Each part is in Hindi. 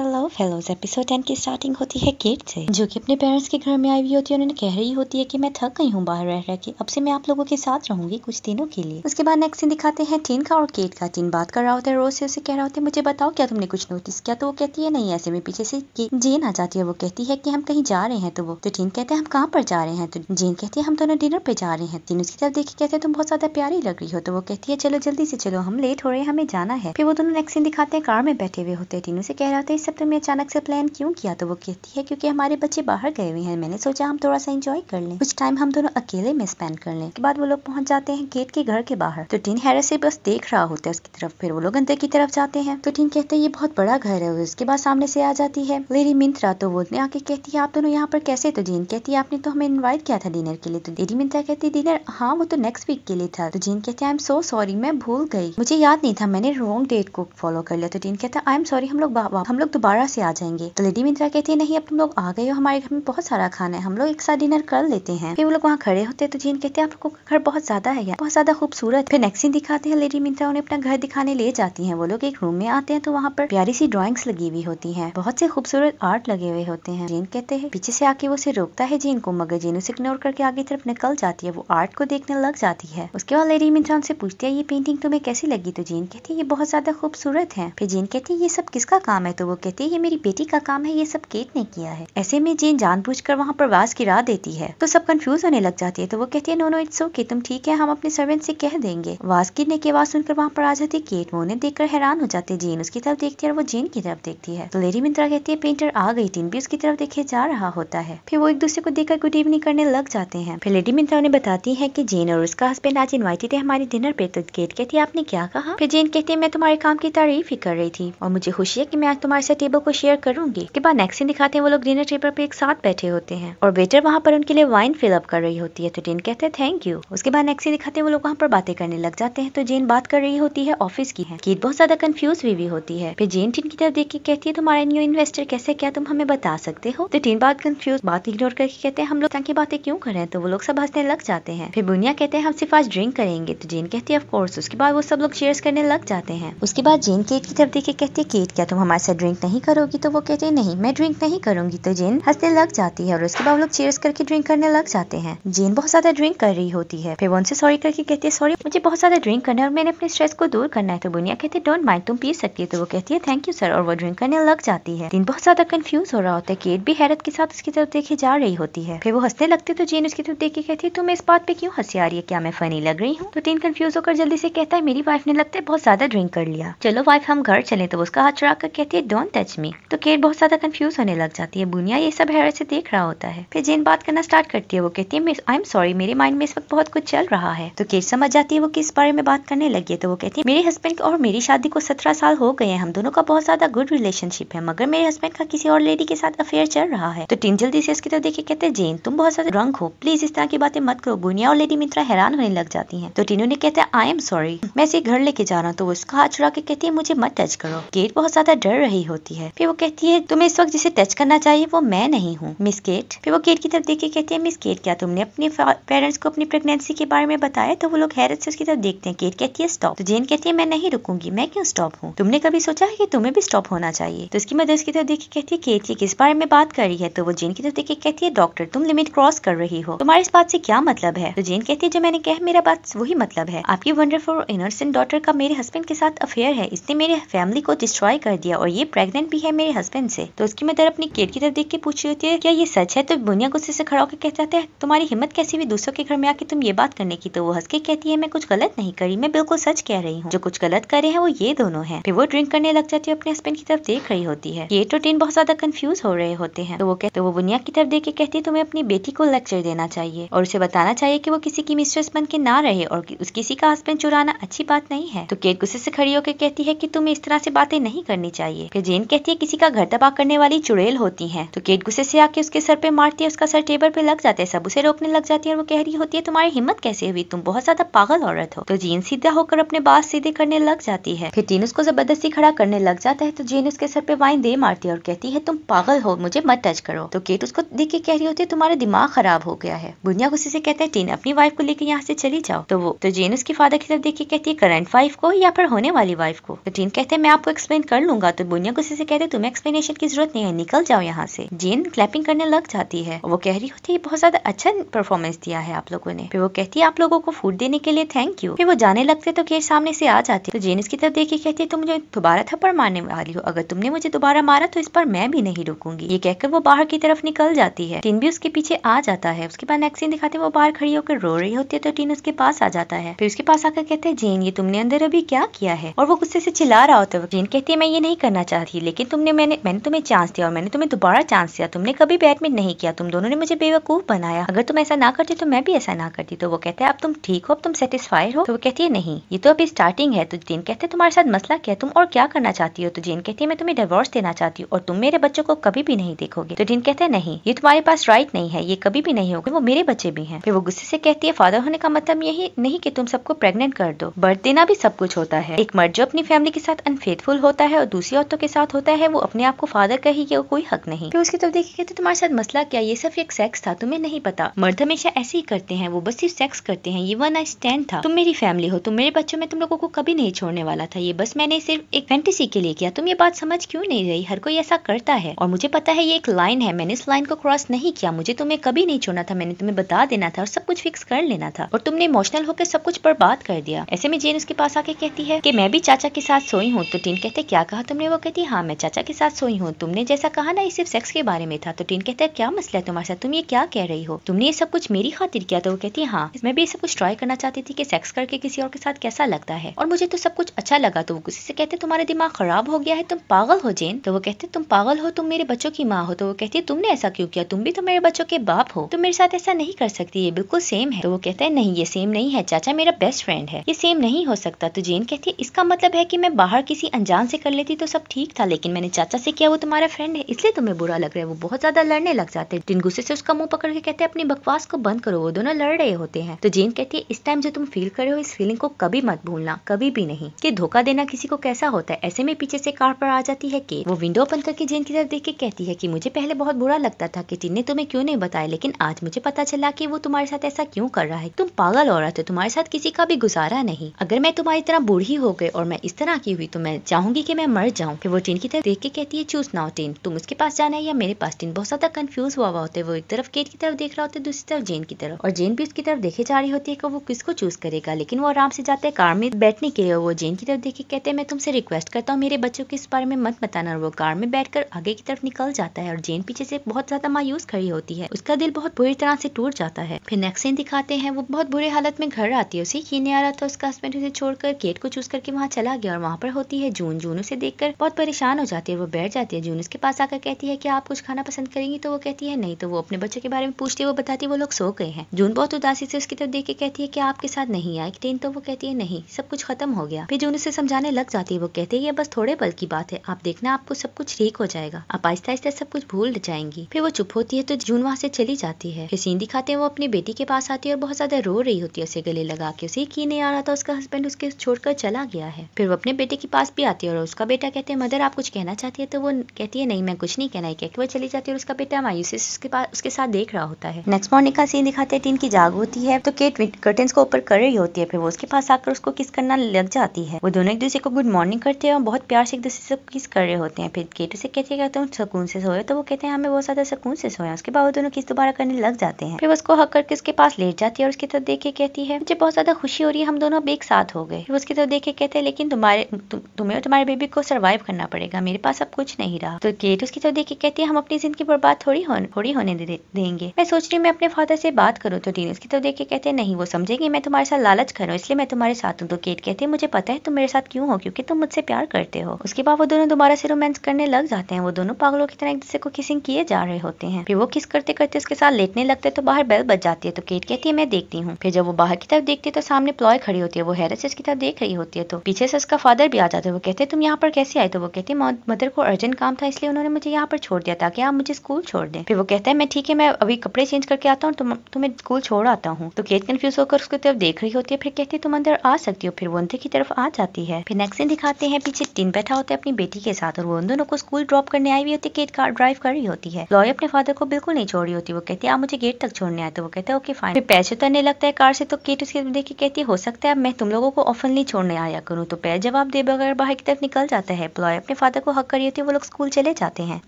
हेलो फेलोज एपिसोड टेन की स्टार्टिंग होती है केट से जो कि अपने पेरेंट्स के घर में आई हुई होती है उन्होंने कह रही होती है कि मैं थक गई हूँ बाहर रह रह के अब से मैं आप लोगों के साथ रहूंगी कुछ दिनों के लिए उसके बाद नेक्स्ट दिन दिखाते हैं टीन का और केट का टीन बात कर रहा होता है रोज से उसे कह रहा होता है मुझे बताओ क्या तुमने कुछ नोटिस किया तो वो कहती है नहीं ऐसे में पीछे से जेन आ जाती है वो कहती है की हम कहीं जा रहे हैं तो वो तो टीन कहते हैं हम कहाँ पर जा रहे हैं तो जेन कहती है हम दोनों डिनर पे जा रहे हैं टीन उसकी तरफ देखे कहते हैं तुम बहुत ज्यादा प्यारी लग रही हो तो वो कहती है चलो जल्दी से चलो हम लेट हो रहे हैं हमें जाना है फिर वो दोनों नेक्स्ट दिन दिखाते हैं कार में बैठे हुए होते हैं टीन उसे कह रहा होता है सब तुमने अचानक से प्लान क्यों किया तो वो कहती है क्योंकि हमारे बच्चे बाहर गए हुए हैं मैंने सोचा हम थोड़ा सा इंजॉय कर लें कुछ टाइम हम दोनों अकेले में स्पेंड कर लें के बाद वो लोग पहुंच जाते हैं गेट के घर के बाहर तो टीन हैरिस से बस देख रहा होता है उसकी तरफ फिर वो लोग अंदर की तरफ जाते हैं तो टीन कहते हैं ये बहुत बड़ा घर है उसके बाद सामने से आ जाती है लेडी मिंत्रा तो वो आके कहती है आप दोनों यहाँ पर कैसे तो जीन कहती है आपने तो हमें इन्वाइट किया था डिनर के लिए तो लेडी मिंत्रा कहती है डिनर हाँ वो तो नेक्स्ट वीक के लिए था तो जीन कहती है आई एम सो सॉरी मैं भूल गई मुझे याद नहीं था मैंने रॉन्ग डेट को फॉलो कर लिया तो टीन कहता है आई एम सॉरी हम लोग हम लोग तो दोबारा से आ जाएंगे तो लेडी मित्रा कहती है नहीं अब तुम लोग आ गए हो हमारे घर में बहुत सारा खाना है हम लोग एक साथ डिनर कर लेते हैं फिर वो लोग वहाँ खड़े होते हैं तो जीन कहते हैं आप का घर बहुत ज्यादा है बहुत ज्यादा खूबसूरत फिर नेक्स्ट दिखाते हैं लेडी मित्रा उन्हें अपना घर दिखाने ले जाती है वो लोग एक रूम में आते हैं तो वहाँ पर प्यारी सी ड्रॉइंग्स लगी हुई होती है बहुत से खूबसूरत आर्ट लगे हुए होते हैं जीन कहते हैं पीछे से आके वो उसे रोकता है जीन को मगर जीन उसे इग्नोर करके आगे तरफ निकल जाती है वो आर्ट को देखने लग जाती है उसके बाद लेडी मित्रा उनसे पूछती है ये पेंटिंग तुम्हें कैसी लगी तो जीन कहती है ये बहुत ज्यादा खूबसूरत है फिर जीन कहती है ये सब किसका काम है तो वो कहती है ये मेरी बेटी का काम है ये सब केट ने किया है ऐसे में जेन जानबूझकर वहाँ पर वास गिरा देती है तो सब कंफ्यूज होने लग जाती है तो वो कहती है नो नो इट्स ओके तुम ठीक है हम अपने सर्वेंट से कह देंगे वास गिरने की आवाज सुनकर वहाँ पर आ जाती है केट वो उन्हें देखकर हैरान हो जाते हैं जेन उसकी तरफ देखती है और वो जेन की तरफ देखती है तो लेडी मित्रा कहती है पेंटर आ गई टीन भी उसकी तरफ देखे जा रहा होता है फिर वो एक दूसरे को देखकर गुड इवनिंग करने लग जाते हैं फिर लेडी मिंद्रा उन्हें बताती है की जेन और उसका हस्बैंड आज इन्वाइटेड है हमारे डिनर पे तो केट कहती है आपने क्या कहा फिर जेन कहती है मैं तुम्हारे काम की तारीफ ही कर रही थी और मुझे खुशी है की मैं आज तुम्हारे ऐसे टेबल को शेयर करूंगी के बाद नेक्स्ट दिखाते हैं वो लोग डिनर टेबल पे एक साथ बैठे होते हैं और वेटर वहाँ पर उनके लिए वाइन फिलअप कर रही होती है तो जेन कहते हैं थैंक यू उसके बाद नेक्स्ट दिखाते हैं वो लोग वहाँ पर बातें करने लग जाते हैं तो जेन बात कर रही होती है ऑफिस की है कीत बहुत ज्यादा कंफ्यूज हुई हुई होती है फिर जेन टिन की तरफ देख के कहती है तुम्हारा न्यू इन्वेस्टर कैसे क्या तुम हमें बता सकते हो तो टीन बात कंफ्यूज बात इग्नोर करके कहते हैं हम लोग की बातें क्यों करें तो वो लोग सब हंसने लग जाते हैं फिर बुनिया कहते हैं हम सिर्फ आज ड्रिंक करेंगे तो जेन कहती है उसके बाद वो सब लोग शेयर करने लग जाते हैं उसके बाद जेन केट की तरफ देख के कहती है केट क्या तुम हमारे साथ ड्रिंक नहीं करोगी तो वो कहते नहीं मैं ड्रिंक नहीं करूंगी तो जेन हंसने लग जाती है और उसके बाद लोग चेयर करके ड्रिंक करने लग जाते हैं जेन बहुत ज्यादा ड्रिंक कर रही होती है फिर वो उनसे सॉरी करके कहती है सॉरी मुझे बहुत ज्यादा ड्रिंक करना है और मैंने अपने स्ट्रेस को दूर करना है तो बुनिया कहती है डोंट माइंड तुम पी सकती है तो वो कहती है थैंक यू सर और वो ड्रिंक करने लग जाती है दिन बहुत ज्यादा कंफ्यूज हो रहा होता है केट भी हैरत के साथ उसकी तरफ देखी जा रही होती है फिर वो हंसने लगती तो जेन उसकी तरफ देखी कहती है तुम्हें इस बात पे क्यों हंसी आ रही है क्या मैं फनी लग रही हूँ तो तीन कंफ्यूज होकर जल्दी से कहता है मेरी वाइफ ने लगता है बहुत ज्यादा ड्रिंक कर लिया चलो वाइफ हम घर चले तो उसका हाथ चढ़ा कर कहती है डोंट डोंट टच मी तो केट बहुत ज्यादा कंफ्यूज होने लग जाती है बुनिया ये सब हैरत से देख रहा होता है फिर जेन बात करना स्टार्ट करती है वो कहती है आई एम सॉरी मेरे माइंड में इस वक्त बहुत कुछ चल रहा है तो केट समझ जाती है वो किस बारे में बात करने लगी है तो वो कहती है मेरे हस्बैंड और मेरी शादी को सत्रह साल हो गए हैं हम दोनों का बहुत ज्यादा गुड रिलेशनशिप है मगर मेरे हस्बैंड का किसी और लेडी के साथ अफेयर चल रहा है तो टीन जल्दी से उसकी तरफ देखे कहते हैं जेन तुम बहुत ज्यादा रंग हो प्लीज इस तरह की बातें मत करो बुनिया और लेडी मित्रा हैरान होने लग जाती है तो टीनू ने कहते हैं आई एम सॉरी मैं इसे घर लेके जा रहा हूँ तो वो उसका हाथ छुड़ा के कहती है मुझे मत टच करो केट बहुत ज्यादा डर रही हो होती है फिर वो कहती है तुम्हें इस वक्त जिसे टच करना चाहिए वो मैं नहीं हूँ मिस केट फिर वो केट की तरफ देख के कहती है मिस केट क्या तुमने अपने पेरेंट्स को अपनी प्रेगनेंसी के बारे में बताया तो वो लोग हैरत से उसकी तरफ देखते हैं केट कहती है स्टॉप तो जेन कहती है मैं नहीं रुकूंगी मैं क्यों स्टॉप हूँ तुमने कभी सोचा है कि तुम्हें भी स्टॉप होना चाहिए तो इसकी मदर उसकी तरफ देख के कहती है केट ये किस बारे में बात कर रही है तो वो जेन की तरफ देख के कहती है डॉक्टर तुम लिमिट क्रॉस कर रही हो तुम्हारे इस बात से क्या मतलब है तो जेन कहती है जो मैंने कहा मेरा बात वही मतलब है आपकी वंडरफुल इनर्सेंट डॉटर का मेरे हस्बैंड के साथ अफेयर है इसने मेरे फैमिली को डिस्ट्रॉय कर दिया और ये प्रेगनेंट प्रेगनेंट भी है मेरे हस्बैंड से तो उसकी मदर अपनी केट की तरफ देख के पूछ रही होती है क्या ये सच है तो बुनिया गुस्से से खड़ा होकर कह है तुम्हारी हिम्मत कैसी भी दूसरों के घर में आके तुम ये बात करने की तो वो हंस के कहती है मैं कुछ गलत नहीं करी मैं बिल्कुल सच कह रही हूँ जो कुछ गलत करे हैं वो ये दोनों है फिर वो ड्रिंक करने लग जाती है अपने हस्बैंड की तरफ देख रही होती है ये तो टीन बहुत ज्यादा कंफ्यूज हो रहे होते हैं तो वो कहते तो वो बुनिया की तरफ देख के कहती है तुम्हें अपनी बेटी को लेक्चर देना चाहिए और उसे बताना चाहिए की वो किसी की मिस्ट्रेस बन के ना रहे और उस किसी का हस्बैंड चुराना अच्छी बात नहीं है तो केट गुस्से से खड़ी होकर कहती है की तुम्हें इस तरह से बातें नहीं करनी चाहिए फिर जेन जेन कहती है किसी का घर तबाह करने वाली चुड़ैल होती है तो केट गुस्से से आके उसके सर पे मारती है उसका सर टेबल पे लग जाता है सब उसे रोकने लग जाती है और वो कह रही होती है तुम्हारी हिम्मत कैसे हुई तुम बहुत ज्यादा पागल औरत हो तो जीन सीधा होकर अपने बात सीधे करने लग जाती है फिर टीन उसको जबरदस्ती खड़ा करने लग जाता है तो जीन उसके सर पे वाइन दे मारती है और कहती है तुम पागल हो मुझे मत टच करो तो केट उसको देख के कह रही होती है तुम्हारा दिमाग खराब हो गया है बुनिया गुस्से से कहते हैं टीन अपनी वाइफ को लेकर यहाँ से चली जाओ तो वो तो जेन उसकी फादर की तरफ देख के कहती है करंट वाइफ को या फिर होने वाली वाइफ को तो टीन कहते हैं मैं आपको एक्सप्लेन कर लूंगा तो बुनिया को किसी से कहते तुम्हें एक्सप्लेनेशन की जरूरत नहीं है निकल जाओ यहाँ से जेन क्लैपिंग करने लग जाती है वो कह रही होती है बहुत ज्यादा अच्छा परफॉर्मेंस दिया है आप लोगों ने फिर वो कहती है आप लोगों को फूड देने के लिए थैंक यू फिर वो जाने लगते तो गेट सामने से आ जाती तो जेन इसकी तरफ देखिए कहती है तुम मुझे दोबारा थप्पड़ मारने वाली हो अगर तुमने मुझे दोबारा मारा तो इस पर मैं भी नहीं रुकूंगी ये कहकर वो बाहर की तरफ निकल जाती है टीन भी उसके पीछे आ जाता है उसके बाद नेक्स्ट दिखाते वो बाहर खड़ी होकर रो रही होती है तो टीन उसके पास आ जाता है फिर उसके पास आकर कहते हैं जेन ये तुमने अंदर अभी क्या किया है और वो गुस्से से चिल्ला रहा होता है जेन कहती है मैं ये नहीं करना चाहती थी लेकिन तुमने मैंने मैंने तुम्हें चांस दिया और मैंने तुम्हें दोबारा चांस दिया तुमने कभी बैटमिन नहीं किया तुम दोनों ने मुझे बेवकूफ़ बनाया अगर तुम ऐसा ना करती तो मैं भी ऐसा ना करती तो वो कहते है अब तुम ठीक हो अब तुम सेटिस्फाइड हो तो वो कहती है नहीं ये तो अभी स्टार्टिंग है तो जेन कहते हैं तुम्हारे साथ मसला क्या है तुम और क्या करना चाहती हो तो जेन कहती है मैं तुम्हें डिवोर्स देना चाहती हूँ और तुम मेरे बच्चों को कभी भी नहीं देखोगे तो जीन कहते हैं नहीं ये तुम्हारे पास राइट नहीं है ये कभी भी नहीं होगा वो मेरे बच्चे भी हैं फिर वो गुस्से से कहती है फादर होने का मतलब यही नहीं कि तुम सबको प्रेगनेंट कर दो बर्थ देना भी सब कुछ होता है एक मर्द जो अपनी फैमिली के साथ अनफेथफुल होता है और दूसरी औरतों के साथ साथ होता है वो अपने आप को फादर ही क्या कोई हक नहीं फिर उसकी तरफ देखिए कहते तुम्हारे साथ मसला क्या ये सिर्फ एक सेक्स था तुम्हें नहीं पता मर्द हमेशा ऐसे ही करते हैं वो बस सिर्फ सेक्स करते हैं ये वन आई स्टैंड था तुम मेरी फैमिली हो तुम मेरे बच्चों में तुम लोगों को कभी नहीं छोड़ने वाला था ये बस मैंने सिर्फ एक फैंटेसी के लिए किया तुम ये बात समझ क्यों नहीं रही हर कोई ऐसा करता है और मुझे पता है ये एक लाइन है मैंने इस लाइन को क्रॉस नहीं किया मुझे तुम्हें कभी नहीं छोड़ना था मैंने तुम्हें बता देना था और सब कुछ फिक्स कर लेना था और तुमने इमोशनल होकर सब कुछ बर्बाद कर दिया ऐसे में जेन उसके पास आके कहती है की मैं भी चाचा के साथ सोई हूँ तो टीन कहते क्या कहा तुमने वो कहती हाँ मैं चाचा के साथ सोई हूँ तुमने जैसा कहा ना ये सिर्फ सेक्स के बारे में था तो टीन कहता है क्या मसला है तुम्हारे साथ तुम ये क्या कह रही हो तुमने ये सब कुछ मेरी खातिर किया तो वो कहती है हाँ मैं भी ये सब कुछ ट्राई करना चाहती थी कि सेक्स करके किसी और के साथ कैसा लगता है और मुझे तो सब कुछ अच्छा लगा तो वो किसी से कहते तुम्हारा दिमाग खराब हो गया है तुम पागल हो जेन तो वो कहते तुम पागल हो तुम मेरे बच्चों की माँ हो तो वो कहती है तुमने ऐसा क्यों किया तुम भी तो मेरे बच्चों के बाप हो तुम मेरे साथ ऐसा नहीं कर सकती ये बिल्कुल सेम है तो वो कहते है नहीं ये सेम नहीं है चाचा मेरा बेस्ट फ्रेंड है ये सेम नहीं हो सकता तो जेन कहती है इसका मतलब है की मैं बाहर किसी अनजान से कर लेती तो सब ठीक था था लेकिन मैंने चाचा से किया वो तुम्हारा फ्रेंड है इसलिए तुम्हें बुरा लग रहा है वो बहुत ज्यादा लड़ने लग जाते हैं जिन गुस्से से उसका मुंह पकड़ के कहते हैं अपनी बकवास को बंद करो वो दोनों लड़ रहे होते हैं तो जेन कहती है इस टाइम जो तुम फील कर रहे हो इस फीलिंग को कभी मत भूलना कभी भी नहीं की धोखा देना किसी को कैसा होता है ऐसे में पीछे से कार पर आ जाती है की वो विंडो ओपन करके जेन की तरफ देख के कहती है की मुझे पहले बहुत बुरा लगता था की जिनने तुम्हें क्यों नहीं बताया लेकिन आज मुझे पता चला की वो तुम्हारे साथ ऐसा क्यों कर रहा है तुम पागल औरत हो तुम्हारे साथ किसी का भी गुजारा नहीं अगर मैं तुम्हारी तरह बूढ़ी हो गई और मैं इस तरह की हुई तो मैं चाहूंगी की मैं मर जाऊँ की वो टीन की तरफ देख के कहती है चूज नाउ टीन तुम उसके पास जाना है या मेरे पास टीन बहुत ज्यादा कंफ्यूज हुआ हुआ होता है वो एक तरफ गेट की तरफ देख रहा होता है दूसरी तरफ जेन की तरफ और जेन भी उसकी तरफ देखे जा रही होती है कि वो किसको चूज करेगा लेकिन वो आराम से जाते हैं कार में बैठने के लिए वो जेन की तरफ देखे कहते हैं मैं तुमसे रिक्वेस्ट करता हूँ मेरे बच्चों के इस बारे में मत बताना वो कार में कर आगे की तरफ निकल जाता है और जेन पीछे से बहुत ज्यादा मायूस खड़ी होती है उसका दिल बहुत बुरी तरह से टूट जाता है फिर नेक्स्ट सीन दिखाते हैं वो बहुत बुरे हालत में घर आती है उसे ही नहीं आ रहा था उसका हस्बैंड उसे छोड़कर गेट को चूज करके वहाँ चला गया और वहाँ पर होती है जून जून उसे देखकर बहुत परेशान परेशान हो जाती है वो बैठ जाती है जून उसके पास आकर कहती है कि आप कुछ खाना पसंद करेंगी तो वो कहती है नहीं तो वो अपने बच्चों के बारे में पूछती है वो बताती है वो लोग सो गए हैं जून बहुत उदासी से उसकी तरफ देख के कहती है कि आपके साथ नहीं आए टीन तो वो कहती है नहीं सब कुछ खत्म हो गया फिर जून उसे समझाने लग जाती है वो कहती है ये बस थोड़े पल की बात है आप देखना आपको सब कुछ ठीक हो जाएगा आप आहिस्ता आहिस्ता सब कुछ भूल जाएंगी फिर वो चुप होती है तो जून वहाँ से चली जाती है फिर सीन दिखाते हैं वो अपनी बेटी के पास आती है और बहुत ज्यादा रो रही होती है उसे गले लगा के उसे की नहीं आ रहा था उसका हस्बैंड उसके छोड़कर चला गया है फिर वो अपने बेटे के पास भी आती है और उसका बेटा कहते हैं मदर आप कुछ कहना चाहती है तो वो कहती है नहीं मैं कुछ नहीं कहना है क्या वो चली जाती है और उसका बेटा मायूसी उसके पास उसके साथ देख रहा होता है नेक्स्ट मॉर्निंग का सीन दिखाते हैं टीन की जाग होती है तो केट कर्टन को ऊपर कर रही होती है फिर वो उसके पास आकर उसको किस करना लग जाती है वो दोनों एक दूसरे को गुड मॉर्निंग करते हैं और बहुत प्यार से एक दूसरे से किस कर रहे होते हैं फिर केट उसे कहते हैं तुम सुकून से सोए तो वो कहते हैं हमें हाँ, बहुत ज्यादा सुकून से सोया उसके बाद वो दोनों किस दोबारा करने लग जाते हैं फिर उसको हक करके उसके पास लेट जाती है और उसकी तरफ देख के कहती है मुझे बहुत ज्यादा खुशी हो रही है हम दोनों अब एक साथ हो गए उसकी तरफ देख के कहते हैं लेकिन तुम्हारे तुम्हें और तुम्हारे बेबी को सर्वाइव करना पड़ेगा पड़ेगा मेरे पास अब कुछ नहीं रहा तो केट उसकी तरफ देख के कहती है हम अपनी जिंदगी बर्बाद थोड़ी हो, थोड़ी होने दे, देंगे मैं सोच रही हूँ मैं अपने फादर से बात करूँ तो डीन उसकी तरफ देख के कहते नहीं वो समझेंगे मैं तुम्हारे साथ लालच करूँ इसलिए मैं तुम्हारे साथ हूँ तो केट कहते मुझे पता है तुम मेरे साथ क्यों हो क्योंकि तुम मुझसे प्यार करते हो उसके बाद वो दोनों दोबारा से रोमांस करने लग जाते हैं वो दोनों पागलों की तरह एक दूसरे को किसिंग किए जा रहे होते हैं फिर वो किस करते करते उसके साथ लेटने लगते हैं तो बाहर बेल बच जाती है तो केट कहती है मैं देखती हूँ फिर जब वो बाहर की तरफ देखती है तो सामने प्लॉय खड़ी होती है वो हैरत से उसकी तरफ देख रही होती है तो पीछे से उसका फादर भी आ जाता है वो कहते हैं तुम यहाँ पर कैसे आए तो वो रहे थे मदर को अर्जेंट काम था इसलिए उन्होंने मुझे यहाँ पर छोड़ दिया था कि आप मुझे स्कूल छोड़ दें फिर वो कहता है मैं ठीक है मैं अभी कपड़े चेंज करके आता हूँ तुम्हें स्कूल छोड़ आता हूँ तो केट कन्फ्यूज होकर उसकी तरफ देख रही होती है फिर कहती है तुम अंदर आ सकती हो फिर वो अंदर की तरफ आ जाती है फिर नेक्स्ट दिन दिखाते हैं पीछे टीन बैठा होता है अपनी बेटी के साथ और वो उन दोनों को स्कूल ड्रॉप करने आई हुई होती है केट कार ड्राइव कर रही होती है लॉय अपने फादर को बिल्कुल नहीं छोड़ रही होती वो कहती है आप मुझे गेट तक छोड़ने आए तो वो कहते हैं ओके फाइन फिर पैसे उतरने लगता है कार से तो केट उसकी देख के कहती है हो सकता है मैं तुम लोगों को ऑफनली छोड़ने आया करूँ तो पैर जवाब दे बगैर बाहर की तरफ निकल जाता है अपने फादर को हक कर रही होती है वो लोग स्कूल चले जाते हैं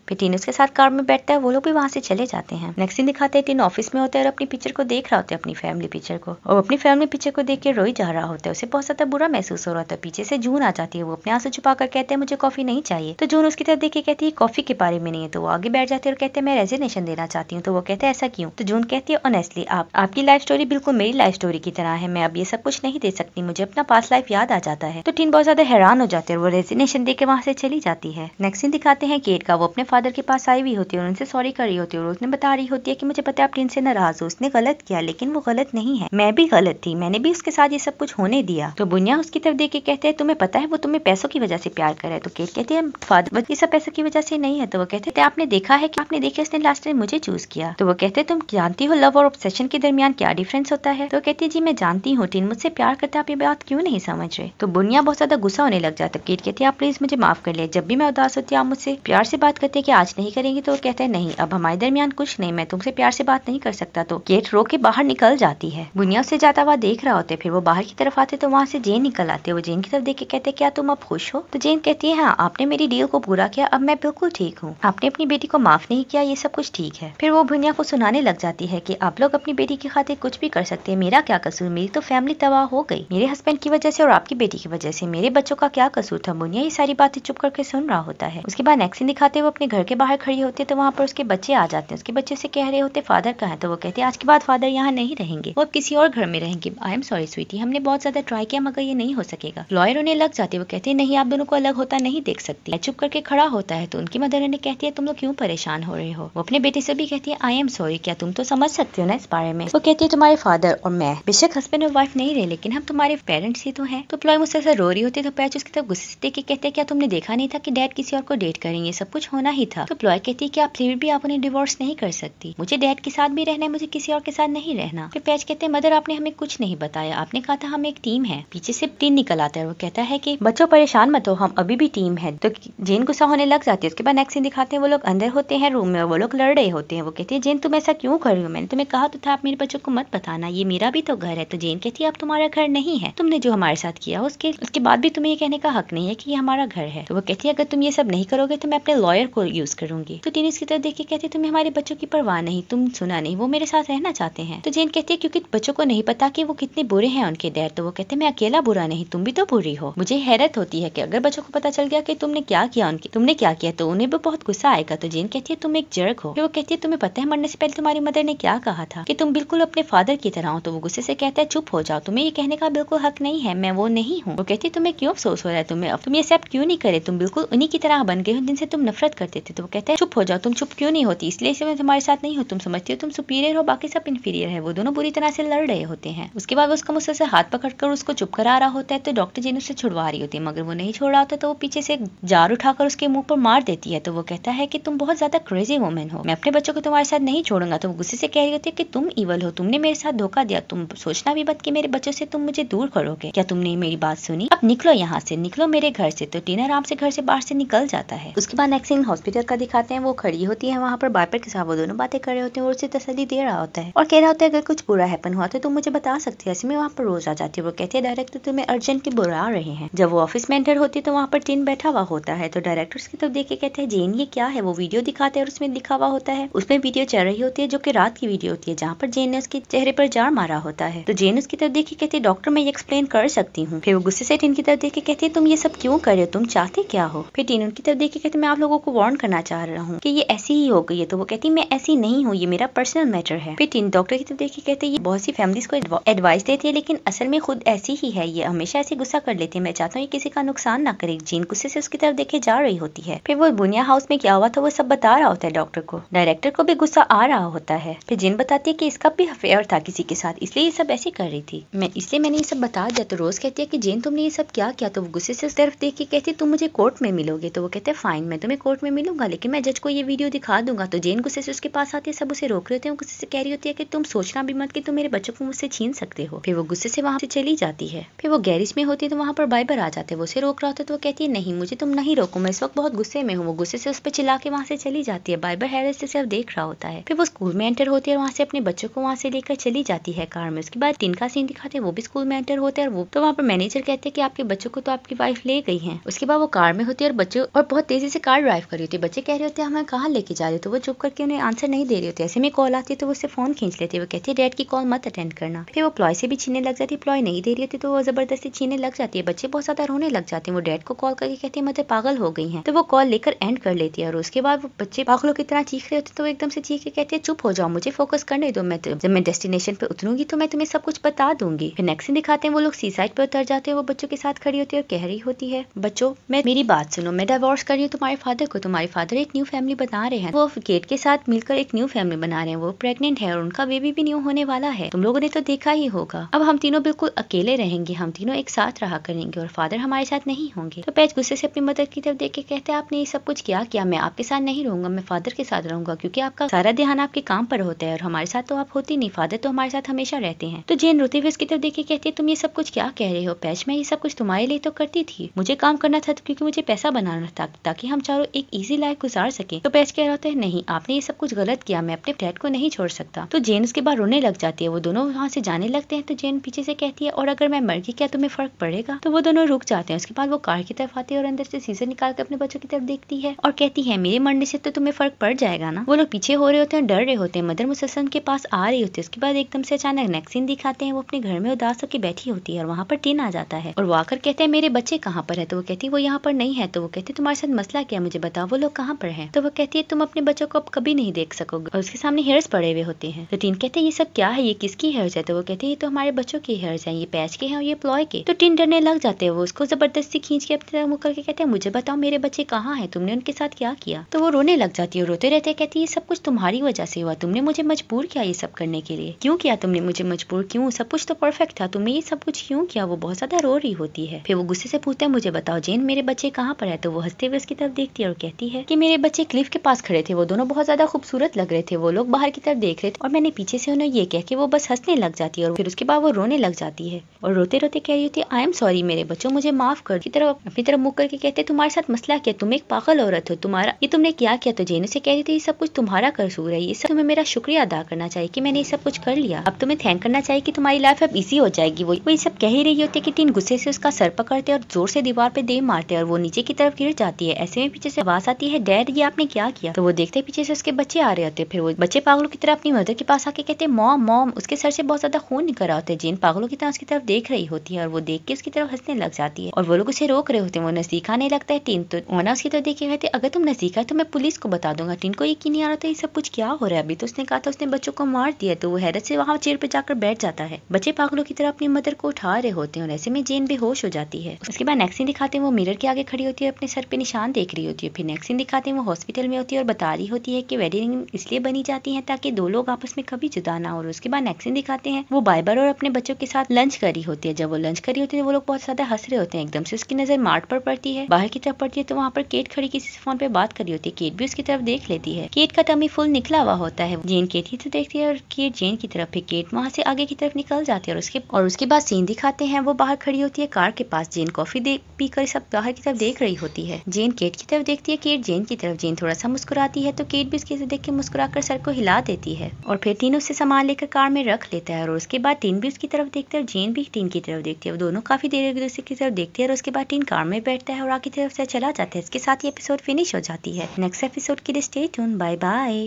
फिर टीन उसके साथ कार में बैठता है वो लोग भी वहाँ से चले जाते हैं नेक्स्ट दिन दिखाते हैं टीन ऑफिस में होते हैं और अपनी पिक्चर को देख रहा होता है अपनी फैमिली पिक्चर को और अपनी फैमिली पिक्चर को देख के रोई जा रहा होता है उसे बहुत ज्यादा बुरा महसूस हो रहा था पीछे से जून आ जाती है वो अपने आंसू छुपा कर कहते हैं मुझे कॉफी नहीं चाहिए तो जून उसकी तरफ देख के कहती है कॉफी के बारे में नहीं है तो वो आगे बैठ जाते है और कहते हैं मैं रेजिग्नेशन देना चाहती हूँ तो वो कहते हैं ऐसा क्यों तो जून कहती है ऑनेस्टली आप आपकी लाइफ स्टोरी बिल्कुल मेरी लाइफ स्टोरी की तरह है मैं अब ये सब कुछ नहीं दे सकती मुझे अपना पास लाइफ याद आ जाता है तो टीन बहुत ज्यादा हैरान हो जाते हैं वो रेजिग्नेशन दे के वहाँ से चले चली जाती है नेक्स्ट सीन दिखाते हैं केट का वो अपने फादर के पास आई हुई होती है और उनसे सॉरी कर रही होती है और उसने बता रही होती है कि मुझे पता है आप टीन से नाराज हो उसने गलत किया लेकिन वो गलत नहीं है मैं भी गलत थी मैंने भी उसके साथ ये सब कुछ होने दिया तो बुनिया उसकी तरफ देख के कहते हैं तुम्हें पता है वो तुम्हें पैसों की वजह से प्यार करे तो केट कहते हैं फादर ये सब पैसों की वजह से नहीं है तो वो कहते थे तो आपने देखा है की आपने देखा उसने लास्ट टाइम मुझे चूज किया तो वो कहते तुम जानती हो लव और ऑब्सेशन के दरमियान क्या डिफरेंस होता है तो कहती जी मैं जानती हूँ टीन मुझसे प्यार करते आप ये बात क्यों नहीं समझ रहे तो बुनिया बहुत ज्यादा गुस्सा होने लग जाता केट कहती है आप प्लीज मुझे माफ कर ले पहले जब भी मैं उदास होती आप मुझसे प्यार से बात करते कि आज नहीं करेंगी तो कहते हैं नहीं अब हमारे दरमियान कुछ नहीं मैं तुमसे प्यार से बात नहीं कर सकता तो गेट रो के बाहर निकल जाती है बुनिया उसे जाता हुआ देख रहा होते फिर वो बाहर की तरफ आते तो वहाँ से जेन निकल आते वो जेन की तरफ देख के कहते क्या तुम अब खुश हो तो जेन कहती है हाँ आपने मेरी डील को पूरा किया अब मैं बिल्कुल ठीक हूँ आपने अपनी बेटी को माफ नहीं किया ये सब कुछ ठीक है फिर वो बुनिया को सुनाने लग जाती है की आप लोग अपनी बेटी की खातिर कुछ भी कर सकते हैं मेरा क्या कसूर मेरी तो फैमिली तबाह हो गई मेरे हस्बैंड की वजह से और आपकी बेटी की वजह से मेरे बच्चों का क्या कसूर था बुनिया ये सारी बातें चुप कर करके सुन रहा होता है उसके बाद एक्सीन दिखाते हुए अपने घर के बाहर खड़ी होती है तो वहाँ पर उसके बच्चे आ जाते हैं उसके बच्चे से कह रहे होते फादर कहा है तो वो कहते हैं आज के बाद फादर यहाँ नहीं रहेंगे वो अब किसी और घर में रहेंगे आई एम सॉरी स्वीटी हमने बहुत ज्यादा ट्राई किया मगर ये नहीं हो सकेगा लॉयर उन्हें लग जाते वो कहते हैं नहीं आप दोनों को अलग होता नहीं देख सकती चुप करके खड़ा होता है तो उनकी मदर ने कहती है तुम लोग क्यों परेशान हो रहे हो वो अपने बेटे से भी कहती है आई एम सॉरी क्या तुम तो समझ सकते हो ना इस बारे में तो वो कहती है तुम्हारे फादर और मैं बेशक हस्बैंड और वाइफ नहीं रहे लेकिन हम तुम्हारे पेरेंट्स ही तो हैं तो प्लॉय मुझसे रो रही होती है तो पैच उसकी तरफ गुस्से के कहते हैं क्या तुमने देखा नहीं नहीं था कि डैड किसी और को डेट करेंगे सब कुछ होना ही था तो प्लॉय कहती है कि आप फिर भी आप उन्हें डिवोर्स नहीं कर सकती मुझे डैड के साथ भी रहना है मुझे किसी और के साथ नहीं रहना फिर पैच कहते हैं मदर आपने हमें कुछ नहीं बताया आपने कहा था हम एक टीम है पीछे से टीन निकल आता है वो कहता है की बच्चों परेशान मत हो हम अभी भी टीम है तो जेन गुस्सा होने लग जाती है उसके बाद नेक्स्ट दिखाते हैं वो लोग अंदर होते हैं रूम में वो लोग लड़ रहे होते हैं वो कहते हैं जेन तुम ऐसा क्यों कर रही हो मैंने तुम्हें कहा तो था आप मेरे बच्चों को मत बताना ये मेरा भी तो घर है तो जेन कहती है अब तुम्हारा घर नहीं है तुमने जो हमारे साथ किया उसके उसके बाद भी तुम्हें ये कहने का हक नहीं है कि ये हमारा घर है तो वो कहती है अगर तुम ये सब नहीं करोगे तो मैं अपने लॉयर को यूज करूंगी तो टीनी उसकी तरफ देख के कहती है तुम्हें हमारे बच्चों की परवाह नहीं तुम सुना नहीं वो मेरे साथ रहना चाहते हैं तो जेन कहती है क्योंकि बच्चों को नहीं पता की वो कितने बुरे हैं उनके डैड तो वो कहते हैं मैं अकेला बुरा नहीं तुम भी तो बुरी हो मुझे हैरत होती है की अगर बच्चों को पता चल गया की तुमने क्या किया उनके तुमने क्या किया तो उन्हें भी बहुत गुस्सा आएगा तो जेन कहती है तुम एक जर्क हो वो कहती है तुम्हें पता है मरने से पहले तुम्हारी मदर ने क्या कहा था कि तुम बिल्कुल अपने फादर की तरह हो तो वो गुस्से से कहता है चुप हो जाओ तुम्हें ये कहने का बिल्कुल हक नहीं है मैं वो नहीं हूँ वो कहती है तुम्हें क्यों अफसोस हो रहा है तुम्हें तुम ये एक्सेप्ट क्यों नहीं करे तुम बिल्कुल उन्हीं की तरह बन गए हो जिनसे तुम नफरत करते थे तो वो कहते हैं चुप हो जाओ तुम चुप क्यों नहीं होती इसलिए मैं तुम्हारे साथ नहीं हो तुम समझती हो तुम सुपीरियर हो बाकी सब इन्फीरियर है वो दोनों बुरी तरह से लड़ रहे होते हैं उसके बाद उसका मुझसे से हाथ पकड़कर उसको चुप करा रहा होता है तो डॉक्टर जीन उसे छुड़वा रही होती है मगर वो नहीं छोड़ रहा होता तो वो पीछे से जार उठाकर उसके मुंह पर मार देती है तो वो कहता है कि तुम बहुत ज्यादा क्रेजी वुमेन हो मैं अपने बच्चों को तुम्हारे साथ नहीं छोड़ूंगा तो वो गुस्से से कह रही होती है कि तुम इवल हो तुमने मेरे साथ धोखा दिया तुम सोचना भी मत कि मेरे बच्चों से तुम मुझे दूर करोगे क्या तुमने मेरी बात सुनी अब निकलो यहाँ से निकलो मेरे घर से तो टीना आराम से घर से बाहर से निकल जाता है उसके बाद नेक्स्ट सीन हॉस्पिटल का दिखाते हैं वो खड़ी होती है वहाँ पर बाइपर के साथ वो दोनों बातें कर रहे होते हैं और उसे तसली दे रहा होता है और कह रहा होता है अगर कुछ बुरा हैपन हुआ तो तुम मुझे बता सकती है ऐसे में वहाँ पर रोज आ जाती है वो कहती है डायरेक्टर तुम्हें अर्जेंट बुरा रहे हैं जब वो ऑफिस में एंटर होती है तो वहाँ पर टीन बैठा हुआ होता है तो डायरेक्टर की तरफ देख के कहते हैं जेन ये क्या है वो वीडियो दिखाते हैं और उसमें लिखा हुआ होता है उसमें वीडियो चल रही होती है जो की रात की वीडियो होती है जहाँ पर जेन ने उसके चेहरे पर जार मारा होता है तो जेन उसकी तरफ देखे कहते कहती है डॉक्टर मैं ये एक्सप्लेन कर सकती हूँ फिर वो गुस्से से टीन की तरफ देख के कहती है तुम ये सब क्यों कर रहे हो तुम चाहते क्या हो फिर टीन उनकी तरफ देख कहते मैं आप लोगों को वार्न करना चाह रहा हूँ कि ये ऐसी ही हो गई है तो वो कहती मैं ऐसी नहीं हूँ ये मेरा पर्सनल मैटर है फिर टीन डॉक्टर की तरफ देख कहते ये बहुत सी फैमिलीज को एडवाइस देती है लेकिन असल में खुद ऐसी ही है ये हमेशा ऐसे गुस्सा कर लेती है मैं चाहता हूँ ये किसी का नुकसान ना करे जीन गुस्से से उसकी तरफ देखे जा रही होती है फिर वो बुनिया हाउस में क्या हुआ था वो सब बता रहा होता है डॉक्टर को डायरेक्टर को भी गुस्सा आ रहा होता है फिर जिन बताती है कि इसका भी अफेयर था किसी के साथ इसलिए ये सब ऐसे कर रही थी मैं इसलिए मैंने ये सब बता दिया तो रोज कहती है कि जेन तुमने ये सब क्या किया तो वो गुस्से से तरफ देख के कहती तुम मुझे कोर्ट में मिलोगे तो वो कहते हैं फ़ाइन मैं तुम्हें कोर्ट में मिलूंगा लेकिन मैं जज को ये वीडियो दिखा दूंगा तो जेन गुस्से से उसके पास आती है सब उसे रोक रहे होते हैं गुस्से से कह रही होती है कि तुम सोचना भी मत कि तुम मेरे बच्चों को मुझसे छीन सकते हो फिर वो गुस्से से वहाँ से चली जाती है फिर वो गैरिज में होती है तो वहाँ पर बाइबर आ जाते हैं वो उसे रोक रहा होता है तो वो कहती है नहीं मुझे तुम नहीं रोको मैं इस वक्त बहुत गुस्से में हूँ वो गुस्से से उस पर चिल्ला के वहाँ से चली जाती है बाइबर हैरत से सिर्फ देख रहा होता है फिर वो स्कूल में एंटर होती है वहाँ से अपने बच्चों को वहाँ से लेकर चली जाती है कार में उसके बाद तीन का सीन दिखाते हैं वो भी स्कूल में एंटर होते हैं और वो तो वहाँ पर मैनेजर कहते हैं कि आपके बच्चों को तो आपकी वाइफ ले गई है उसके बाद वो कार कार में होती है और बच्चे और बहुत तेजी से कार ड्राइव कर रही होती है बच्चे कह रहे होते हैं हमें कहाँ लेके जा रहे हो तो वो चुप करके उन्हें आंसर नहीं दे रही होती ऐसे में कॉल आती है तो वो उससे फोन खींच लेती है वो कहती है डैड की कॉल मत अटेंड करना फिर वो प्लॉय से भी छीने लग जाती है प्लॉय नहीं दे रही होती तो वो जबरदस्ती छीने लग जाती है बच्चे बहुत ज्यादा रोने लग जाते हैं वो डैड को कॉल करके कहती है मदर पागल हो गई है तो वो कॉल लेकर एंड कर लेती है और उसके बाद वो बच्चे पागलों की तरह चीख रहे होते तो वो एकदम से चीख के कहते हैं चुप हो जाओ मुझे फोकस करने दो मैं तो, जब मैं डेस्टिनेशन पे उतरूंगी तो मैं तुम्हें सब कुछ बता दूंगी फिर नेक्स्ट दिखाते हैं वो लोग सी साइड पर उतर जाते हैं वो बच्चों के साथ खड़ी होती है और कह रही होती है बच्चों मैं मेरी मेरी बात सुनो मैं डिवोर्स कर रही हूँ तुम्हारे फादर को तुम्हारे फादर एक न्यू फैमिली बना रहे हैं वो गेट के साथ मिलकर एक न्यू फैमिली बना रहे हैं वो प्रेगनेंट है और उनका बेबी भी न्यू होने वाला है तुम लोगों ने तो देखा ही होगा अब हम तीनों बिल्कुल अकेले रहेंगे हम तीनों एक साथ रहा करेंगे और फादर हमारे साथ नहीं होंगे तो पैच गुस्से से अपनी मदर की तरफ देख के कहते आपने ये सब कुछ किया क्या मैं आपके साथ नहीं रहूंगा मैं फादर के साथ रहूंगा क्योंकि आपका सारा ध्यान आपके काम पर होता है और हमारे साथ तो आप होती नहीं फादर तो हमारे साथ हमेशा रहते हैं तो जेन रोते हुए इसकी तरफ देख के कहती है तुम ये सब कुछ क्या कह रहे हो पैच मैं ये सब कुछ तुम्हारे लिए तो करती थी मुझे काम करना था तो क्योंकि मुझे पैसा बनाना था ताकि हम चारों एक ईजी लाइफ गुजार सके तो पैच कह रहा है नहीं आपने ये सब कुछ गलत किया मैं अपने डैड को नहीं छोड़ सकता तो जेन उसके बाद रोने लग जाती है वो दोनों वहाँ से जाने लगते हैं तो जेन पीछे से कहती है और अगर मैं मर गई क्या तुम्हें फर्क पड़ेगा तो वो दोनों रुक जाते हैं उसके बाद वो कार की तरफ आती है और अंदर से सीजर निकाल कर अपने बच्चों की तरफ देखती है और कहती है मेरे मरने से तो तुम्हें फर्क पड़ जाएगा ना वो लोग पीछे हो रहे होते हैं डर रहे होते हैं मदर मुसलसन के पास आ रही होती है उसके बाद एकदम से अचानक नेक्सिन दिखाते हैं वो अपने घर में उदास होकर बैठी होती है और वहाँ पर टीन आ जाता है और वो आकर कहते हैं मेरे बच्चे कहाँ पर है तो वो कहती है वो यहाँ पर नहीं है तो वो कहती तुम्हारे साथ मसला क्या है मुझे बताओ वो लोग कहाँ पर है तो वो कहती है तुम अपने बच्चों को अब कभी नहीं देख सकोगे और उसके सामने हेयर्स पड़े हुए होते हैं तो कहते हैं ये सब क्या है ये किसकी हेयर्स है तो वो कहते हैं ये तो हमारे बच्चों के हेयर्स है ये पैच के हैं और ये प्लॉय के तो टीन डरने लग जाते हैं वो उसको जबरदस्ती खींच के अपने मुँह करके कहते हैं मुझे बताओ मेरे बच्चे कहाँ है तुमने उनके साथ क्या किया तो वो रोने लग जाती है रोते रहते कहती है ये सब कुछ तुम्हारी वजह से हुआ तुमने मुझे मजबूर किया ये सब करने के लिए क्यों किया तुमने मुझे मजबूर क्यों सब कुछ तो परफेक्ट था तुमने ये सब कुछ क्यों किया वो बहुत ज्यादा रो रही होती है फिर वो गुस्से से पूछते हैं मुझे बताओ जेन मेरे बच्चे कहाँ पर है तो वो हंसते हुए उसकी तरफ देखती है और कहती है कि मेरे बच्चे क्लिफ के पास खड़े थे वो दोनों बहुत ज्यादा खूबसूरत लग रहे थे वो लोग बाहर की तरफ देख रहे थे और मैंने पीछे से उन्हें ये कह के वो बस हंसने लग जाती है और फिर उसके बाद वो रोने लग जाती है और रोते रोते कह रही होती आई एम सॉरी मेरे बच्चों मुझे माफ कर की तरफ अपनी तरफ मुँह करके कहते तुम्हारे साथ मसला क्या तुम एक पागल औरत हो तुम्हारा ये तुमने क्या किया तो जेनू से कह रही थी ये सब कुछ तुम्हारा कसूर है ये सब तुम्हें मेरा शुक्रिया अदा करना चाहिए की मैंने ये सब कुछ कर लिया अब तुम्हें थैंक करना चाहिए की तुम्हारी लाइफ अब ईजी हो जाएगी वो ये सब कह ही रही होती है की टीन गुस्से से उसका सर पकड़ते और जोर से दीवार पे दे मारते और वो नीचे की तरफ गिर जाती है ऐसे में पीछे से आवाज आती है डैड ये आपने क्या किया तो वो देखते पीछे से उसके बच्चे आ रहे होते फिर वो बच्चे पागलों की तरह अपनी मदर के पास आके कहते मॉम मॉम उसके सर से बहुत ज्यादा खून निकल रहा होता है जिन पागलों की तरह उसकी तरफ देख रही होती है और वो देख के उसकी तरफ हंसने लग जाती है और वो लोग उसे रोक रहे होते हैं वो नजदीक आने लगता है टीन तो ओना उसकी तरफ देखे कहते अगर तुम नजदीक आए तो मैं पुलिस को बता दूंगा टीन को यकीन नहीं आ रहा था ये सब कुछ क्या हो रहा है अभी तो उसने कहा था उसने बच्चों को मार दिया तो वो हैरत से वहाँ चेयर पर जाकर बैठ जाता है बच्चे पागलों की तरह अपनी मदर को उठा रहे होते हैं और ऐसे में जेन बेहोश हो जाती है उसके बाद नेक्स्ट दिखाते हैं वो मिरर के आगे आगे खड़ी होती है अपने सर पे निशान देख रही होती है फिर नेक्स्ट सीन दिखाते हैं वो हॉस्पिटल में होती है और बता रही होती है कि वेडिंग इसलिए बनी जाती है ताकि दो लोग आपस में कभी जुदा ना हो उसके बाद नेक्स्ट सीन दिखाते हैं वो बाइबर और अपने बच्चों के साथ लंच करी होती है जब वो लंच करी होती है तो वो लोग बहुत ज्यादा हंस रहे होते हैं एकदम से उसकी नजर मार्ट पर पड़ती है बाहर की तरफ पड़ती है तो वहाँ पर केट खड़ी किसी से फोन पे बात करी होती है केट भी उसकी तरफ देख लेती है केट का टमी फुल निकला हुआ होता है जेन केट ही तो देखती है और केट जेन की तरफ फिर केट वहाँ से आगे की तरफ निकल जाती है और उसके और उसके बाद सीन दिखाते हैं वो बाहर खड़ी होती है कार के पास जेन कॉफी दे पीकर सब बाहर की तरफ तरफ देख रही होती है जेन केट की तरफ देखती है केट जेन की तरफ जेन थोड़ा सा मुस्कुराती है तो केट भी उसके देख के मुस्कुराकर सर को हिला देती है और फिर तीन उससे सामान लेकर कार में रख लेता है और उसके बाद टीन भी उसकी तरफ देखते है और जेन भी टीन की तरफ देखती है दोनों काफी देर एक दूसरे की तरफ देखती है और उसके बाद टीन कार में बैठता है और आगे तरफ से चला जाता है इसके साथ ही एपिसोड फिनिश हो जाती है नेक्स्ट एपिसोड के लिए बाय बाय